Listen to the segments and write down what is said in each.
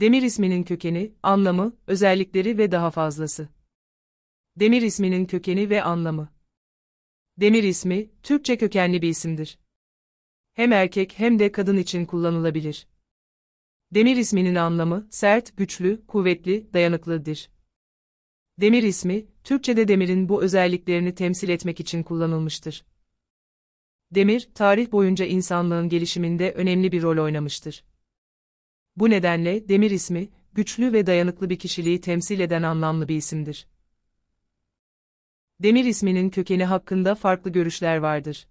Demir isminin kökeni, anlamı, özellikleri ve daha fazlası. Demir isminin kökeni ve anlamı. Demir ismi, Türkçe kökenli bir isimdir. Hem erkek hem de kadın için kullanılabilir. Demir isminin anlamı, sert, güçlü, kuvvetli, dayanıklıdır. Demir ismi, Türkçe'de demirin bu özelliklerini temsil etmek için kullanılmıştır. Demir, tarih boyunca insanlığın gelişiminde önemli bir rol oynamıştır. Bu nedenle Demir ismi, güçlü ve dayanıklı bir kişiliği temsil eden anlamlı bir isimdir. Demir isminin kökeni hakkında farklı görüşler vardır.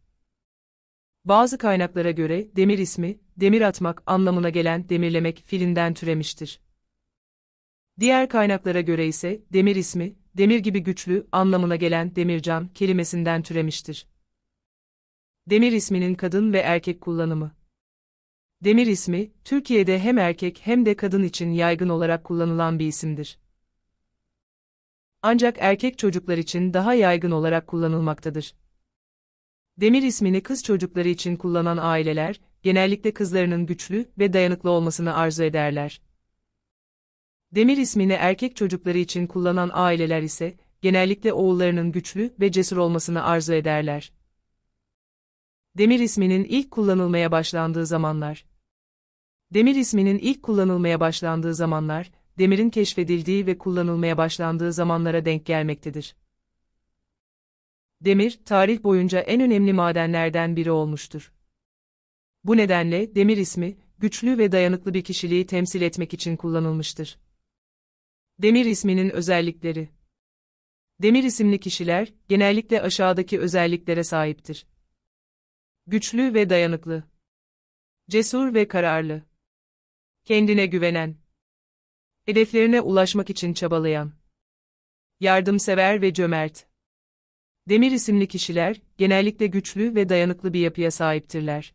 Bazı kaynaklara göre demir ismi, demir atmak anlamına gelen demirlemek filinden türemiştir. Diğer kaynaklara göre ise demir ismi, demir gibi güçlü anlamına gelen demircan kelimesinden türemiştir. Demir isminin kadın ve erkek kullanımı Demir ismi, Türkiye'de hem erkek hem de kadın için yaygın olarak kullanılan bir isimdir. Ancak erkek çocuklar için daha yaygın olarak kullanılmaktadır. Demir ismini kız çocukları için kullanan aileler, genellikle kızlarının güçlü ve dayanıklı olmasını arzu ederler. Demir ismini erkek çocukları için kullanan aileler ise, genellikle oğullarının güçlü ve cesur olmasını arzu ederler. Demir isminin ilk kullanılmaya başlandığı zamanlar, Demir isminin ilk kullanılmaya başlandığı zamanlar, demirin keşfedildiği ve kullanılmaya başlandığı zamanlara denk gelmektedir. Demir, tarih boyunca en önemli madenlerden biri olmuştur. Bu nedenle demir ismi, güçlü ve dayanıklı bir kişiliği temsil etmek için kullanılmıştır. Demir isminin özellikleri Demir isimli kişiler, genellikle aşağıdaki özelliklere sahiptir. Güçlü ve dayanıklı. Cesur ve kararlı kendine güvenen, hedeflerine ulaşmak için çabalayan, yardımsever ve cömert. Demir isimli kişiler, genellikle güçlü ve dayanıklı bir yapıya sahiptirler.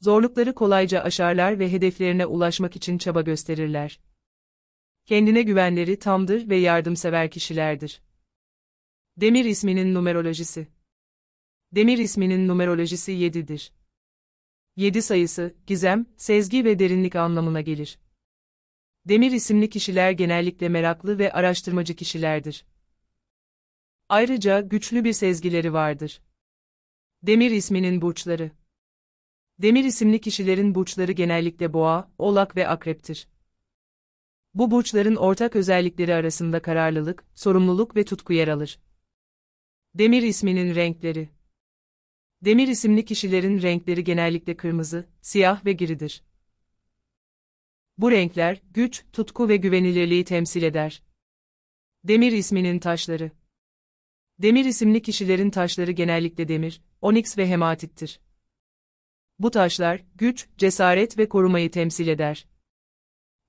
Zorlukları kolayca aşarlar ve hedeflerine ulaşmak için çaba gösterirler. Kendine güvenleri tamdır ve yardımsever kişilerdir. Demir isminin numerolojisi Demir isminin numerolojisi 7'dir. 7 sayısı, gizem, sezgi ve derinlik anlamına gelir. Demir isimli kişiler genellikle meraklı ve araştırmacı kişilerdir. Ayrıca güçlü bir sezgileri vardır. Demir isminin burçları Demir isimli kişilerin burçları genellikle boğa, oğlak ve akreptir. Bu burçların ortak özellikleri arasında kararlılık, sorumluluk ve tutku yer alır. Demir isminin renkleri Demir isimli kişilerin renkleri genellikle kırmızı, siyah ve giridir. Bu renkler, güç, tutku ve güvenilirliği temsil eder. Demir isminin taşları Demir isimli kişilerin taşları genellikle demir, onyx ve hematittir. Bu taşlar, güç, cesaret ve korumayı temsil eder.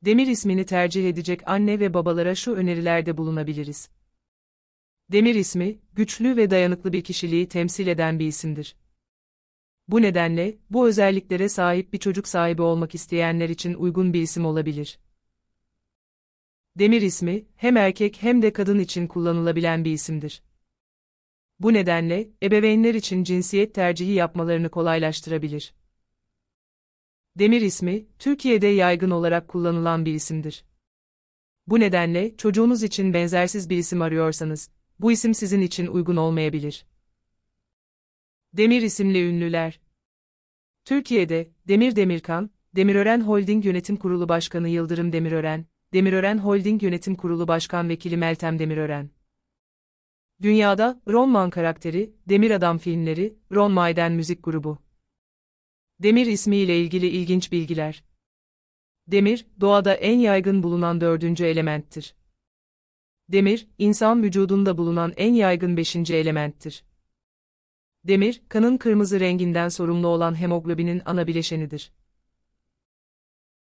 Demir ismini tercih edecek anne ve babalara şu önerilerde bulunabiliriz. Demir ismi, güçlü ve dayanıklı bir kişiliği temsil eden bir isimdir. Bu nedenle, bu özelliklere sahip bir çocuk sahibi olmak isteyenler için uygun bir isim olabilir. Demir ismi, hem erkek hem de kadın için kullanılabilen bir isimdir. Bu nedenle, ebeveynler için cinsiyet tercihi yapmalarını kolaylaştırabilir. Demir ismi, Türkiye'de yaygın olarak kullanılan bir isimdir. Bu nedenle, çocuğunuz için benzersiz bir isim arıyorsanız, bu isim sizin için uygun olmayabilir. Demir isimli ünlüler. Türkiye'de Demir Demirkan, Demirören Holding Yönetim Kurulu Başkanı Yıldırım Demirören, Demirören Holding Yönetim Kurulu Başkan Vekili Meltem Demirören. Dünyada Ronman karakteri, Demir Adam filmleri, Ron Maiden müzik grubu. Demir ismiyle ilgili ilginç bilgiler. Demir, doğada en yaygın bulunan dördüncü elementtir. Demir, insan vücudunda bulunan en yaygın beşinci elementtir. Demir, kanın kırmızı renginden sorumlu olan hemoglobinin ana bileşenidir.